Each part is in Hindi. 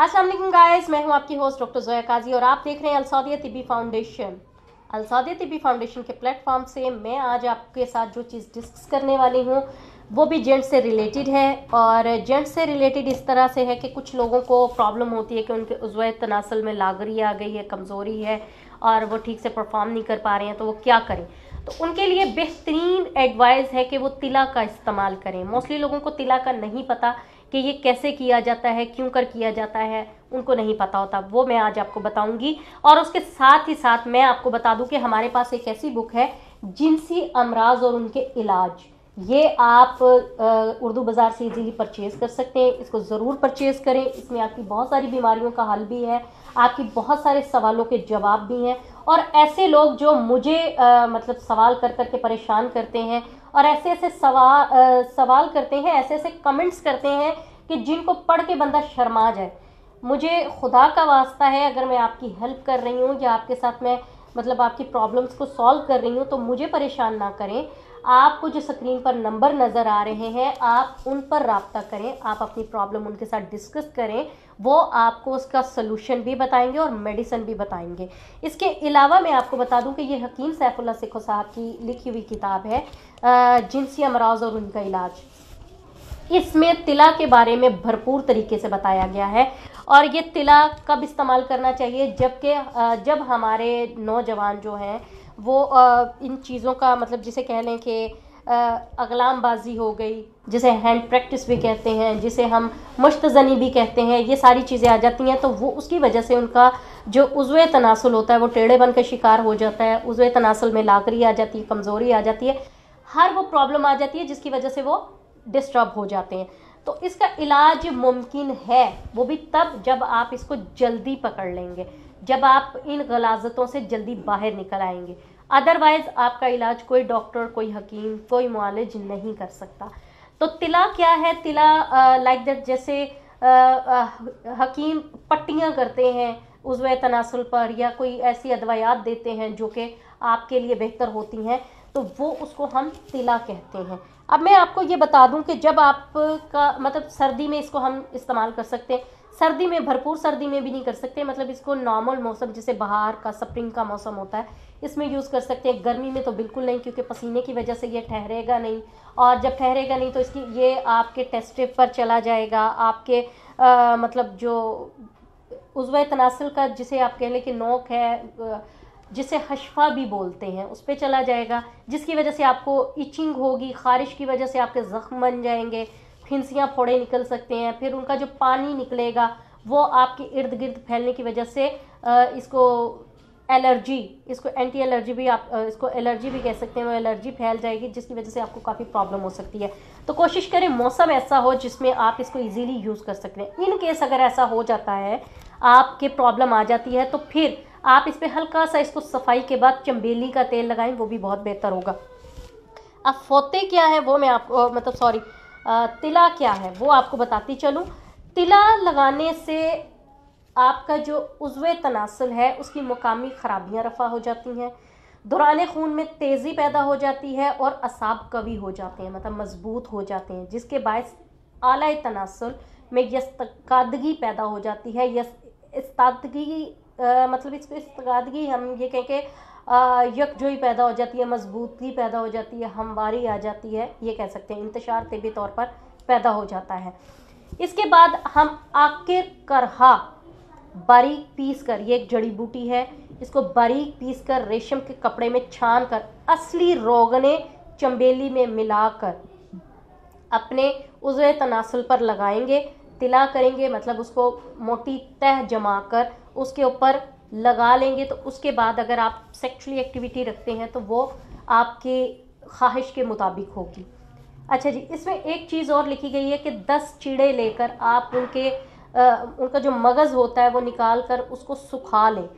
असलम गायस मैं हूं आपकी होस्ट डॉक्टर जोया काजी और आप देख रहे हैं अलसादिया तिबी फाउंडेशन अलसादिया तिबी फाउंडेशन के प्लेटफॉर्म से मैं आज आपके साथ जो चीज़ डिस्कस करने वाली हूं वो भी जेंट्स से रिलेटेड है और जेंट्स से रिलेटेड इस तरह से है कि कुछ लोगों को प्रॉब्लम होती है कि उनके उजवा तनासल में लागरी आ गई है कमज़ोरी है और वो ठीक से परफॉर्म नहीं कर पा रहे हैं तो वो क्या करें तो उनके लिए बेहतरीन एडवाइस है कि वो तिला का इस्तेमाल करें मोस्टली लोगों को तिला का नहीं पता कि ये कैसे किया जाता है क्यों कर किया जाता है उनको नहीं पता होता वो मैं आज आपको बताऊंगी और उसके साथ ही साथ मैं आपको बता दूं कि हमारे पास एक ऐसी बुक है जिनसी अमराज और उनके इलाज ये आप उर्दू बाज़ार से इजीली परचेज़ कर सकते हैं इसको ज़रूर परचेज़ करें इसमें आपकी बहुत सारी बीमारियों का हल भी है आपकी बहुत सारे सवालों के जवाब भी हैं और ऐसे लोग जो मुझे आ, मतलब सवाल कर कर के परेशान करते हैं और ऐसे ऐसे सवाल सवाल करते हैं ऐसे ऐसे कमेंट्स करते हैं कि जिनको पढ़ के बंदा शर्मा जाए मुझे खुदा का वास्ता है अगर मैं आपकी हेल्प कर रही हूँ या आपके साथ मैं मतलब आपकी प्रॉब्लम्स को सॉल्व कर रही हूँ तो मुझे परेशान ना करें आपको जो स्क्रीन पर नंबर नज़र आ रहे हैं आप उन पर रबता करें आप अपनी प्रॉब्लम उनके साथ डिस्कस करें वो आपको उसका सोल्यूशन भी बताएंगे और मेडिसिन भी बताएंगे इसके अलावा मैं आपको बता दूं कि ये हकीम सैफुल्ला सिखो साहब की लिखी हुई किताब है जिनसी अमराज और उनका इलाज इसमें तिला के बारे में भरपूर तरीके से बताया गया है और ये तिला कब इस्तेमाल करना चाहिए जबकि जब हमारे नौजवान जो हैं वो इन चीज़ों का मतलब जिसे कह लें कि अगलामबाजी हो गई जिसे हैंड प्रैक्टिस भी कहते हैं जिसे हम मुश्त भी कहते हैं ये सारी चीज़ें आ जाती हैं तो वो उसकी वजह से उनका जो उज़व तनासल होता है वो टेढ़े बन का शिकार हो जाता है उज़व तनासल में लाकरी आ जाती है कमज़ोरी आ जाती है हर वो प्रॉब्लम आ जाती है जिसकी वजह से वो डिस्टर्ब हो जाते हैं तो इसका इलाज मुमकिन है वो भी तब जब आप इसको जल्दी पकड़ लेंगे जब आप इन गलाजतों से जल्दी बाहर निकल आएंगे अदरवाइज़ आपका इलाज कोई डॉक्टर कोई हकीम कोई मालिज नहीं कर सकता तो तिला क्या है तिला लाइक दैट जैसे आ, आ, हकीम पट्टियाँ करते हैं उजव तनासल पर या कोई ऐसी अदवायात देते हैं जो कि आपके लिए बेहतर होती हैं तो वो उसको हम तिला कहते हैं अब मैं आपको ये बता दूं कि जब आपका मतलब सर्दी में इसको हम इस्तेमाल कर सकते हैं सर्दी में भरपूर सर्दी में भी नहीं कर सकते मतलब इसको नॉर्मल मौसम जैसे बाहर का स्प्रिंग का मौसम होता है इसमें यूज़ कर सकते हैं गर्मी में तो बिल्कुल नहीं क्योंकि पसीने की वजह से ये ठहरेगा नहीं और जब ठहरेगा नहीं तो इसकी ये आपके टेस्ट पर चला जाएगा आपके आ, मतलब जो उजव तनासिल का जिसे आप कह लें कि नोक है जिसे हशफा भी बोलते हैं उस पर चला जाएगा जिसकी वजह से आपको इचिंग होगी ख़ारिश की वजह से आपके ज़ख्म बन जाएंगे फिंसियाँ फोड़े निकल सकते हैं फिर उनका जो पानी निकलेगा वो आपके इर्द गिर्द फैलने की वजह से इसको एलर्जी इसको एंटी एलर्जी भी आप इसको एलर्जी भी कह सकते हैं वो एलर्जी फैल जाएगी जिसकी वजह से आपको काफ़ी प्रॉब्लम हो सकती है तो कोशिश करें मौसम ऐसा हो जिसमें आप इसको इजीली यूज़ कर सकते हैं इन केस अगर ऐसा हो जाता है आपके प्रॉब्लम आ जाती है तो फिर आप इस पर हल्का सा इसको सफाई के बाद चम्बेली का तेल लगाएं वो भी बहुत बेहतर होगा अब फोते क्या है वो मैं आपको मतलब सॉरी तिला क्या है वो आपको बताती चलूँ तिला लगाने से आपका जो उजव तनासल है उसकी मुकामी ख़राबियाँ रफा हो जाती हैं दौरान खून में तेज़ी पैदा हो जाती है और असाब कवी हो जाते हैं मतलब मजबूत हो जाते हैं जिसके बायस आला तनासल में यस्तकादगी पैदा हो जाती है यस इस्तादगी मतलब इस इस्तगादगी हम ये कहें कि यकजोई पैदा हो जाती है मजबूती पैदा हो जाती है हमवारी आ जाती है ये कह सकते हैं इंतशार तबी तौर पर पैदा हो जाता है इसके बाद हम आखिर करहा बारीक पीस कर ये एक जड़ी बूटी है इसको बारीक पीस कर रेशम के कपड़े में छान कर असली रोगने चंबेली में मिलाकर अपने उजरे तनासल पर लगाएंगे तिला करेंगे मतलब उसको मोटी तह जमा कर उसके ऊपर लगा लेंगे तो उसके बाद अगर आप सेक्सुअली एक्टिविटी रखते हैं तो वो आपके ख्वाहिश के मुताबिक होगी अच्छा जी इसमें एक चीज़ और लिखी गई है कि दस चीड़े लेकर आप उनके आ, उनका जो मगज़ होता है वो निकाल कर उसको सुखा लें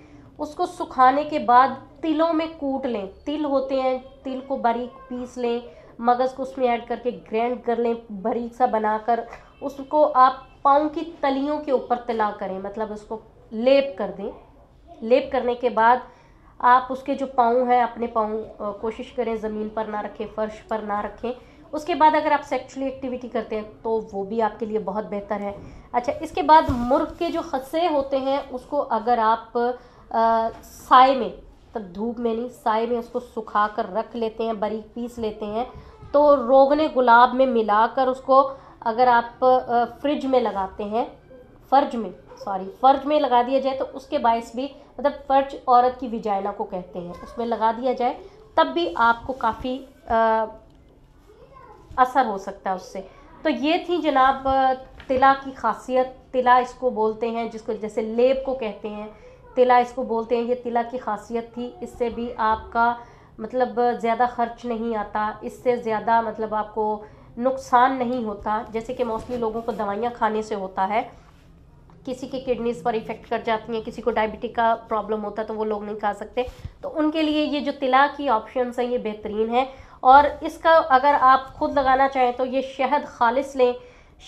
उसको सुखाने के बाद तिलों में कूट लें तिल होते हैं तिल को बारीक पीस लें मगज़ को उसमें ऐड करके ग्रैंड कर लें भरी सा बनाकर उसको आप पाँव की तलियों के ऊपर तला करें मतलब उसको लेप कर दें लेप करने के बाद आप उसके जो पाँव हैं अपने पाँव कोशिश करें ज़मीन पर ना रखें फर्श पर ना रखें उसके बाद अगर आप सेक्चुअली एक्टिविटी करते हैं तो वो भी आपके लिए बहुत बेहतर है अच्छा इसके बाद मुर्ग के जो खसे होते हैं उसको अगर आप साय में तब धूप में नहीं साय में उसको सुखा कर रख लेते हैं बारीक पीस लेते हैं तो रोगने गुलाब में मिलाकर उसको अगर आप फ्रिज में लगाते हैं फर्ज में सॉरी फर्ज में लगा दिया जाए तो उसके बायस भी मतलब फर्ज औरत की विजाइना को कहते हैं उसमें लगा दिया जाए तब भी आपको काफ़ी असर हो सकता है उससे तो ये थी जनाब तिला की खासियत तिला इसको बोलते हैं जिसको जैसे लेप को कहते हैं तिला इसको बोलते हैं ये तिला की खासियत थी इससे भी आपका मतलब ज़्यादा खर्च नहीं आता इससे ज़्यादा मतलब आपको नुकसान नहीं होता जैसे कि मोस्टली लोगों को दवाइयाँ खाने से होता है किसी के किडनीज पर इफ़ेक्ट कर जाती हैं किसी को डायबिटिक का प्रॉब्लम होता है तो वो लोग नहीं खा सकते तो उनके लिए ये जो तिला की ऑप्शन हैं ये बेहतरीन है और इसका अगर आप खुद लगाना चाहें तो ये शहद खालिस लें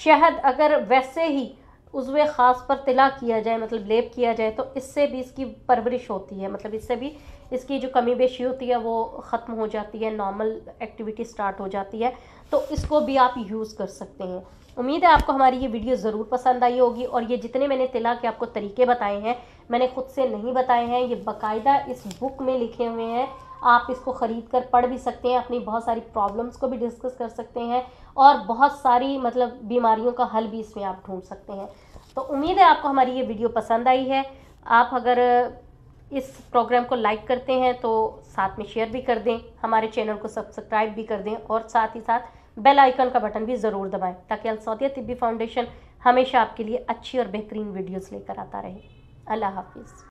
शहद अगर वैसे ही उजवे ख़ास पर तिला किया जाए मतलब लेप किया जाए तो इससे भी इसकी परवरिश होती है मतलब इससे भी इसकी जो कमी बेशी होती है वो ख़त्म हो जाती है नॉर्मल एक्टिविटी स्टार्ट हो जाती है तो इसको भी आप यूज़ कर सकते हैं उम्मीद है आपको हमारी ये वीडियो ज़रूर पसंद आई होगी और ये जितने मैंने तिला के आपको तरीके बताए हैं मैंने खुद से नहीं बताए हैं ये बाकायदा इस बुक में लिखे हुए हैं आप इसको ख़रीद कर पढ़ भी सकते हैं अपनी बहुत सारी प्रॉब्लम्स को भी डिस्कस कर सकते हैं और बहुत सारी मतलब बीमारियों का हल भी इसमें आप ढूंढ सकते हैं तो उम्मीद है आपको हमारी ये वीडियो पसंद आई है आप अगर इस प्रोग्राम को लाइक करते हैं तो साथ में शेयर भी कर दें हमारे चैनल को सब्सक्राइब भी कर दें और साथ ही साथ बेल आइकन का बटन भी ज़रूर दबाएं ताकि अलसौदिया तिब्बी फाउंडेशन हमेशा आपके लिए अच्छी और बेहतरीन वीडियोस लेकर आता रहे अल्लाह हाफिज़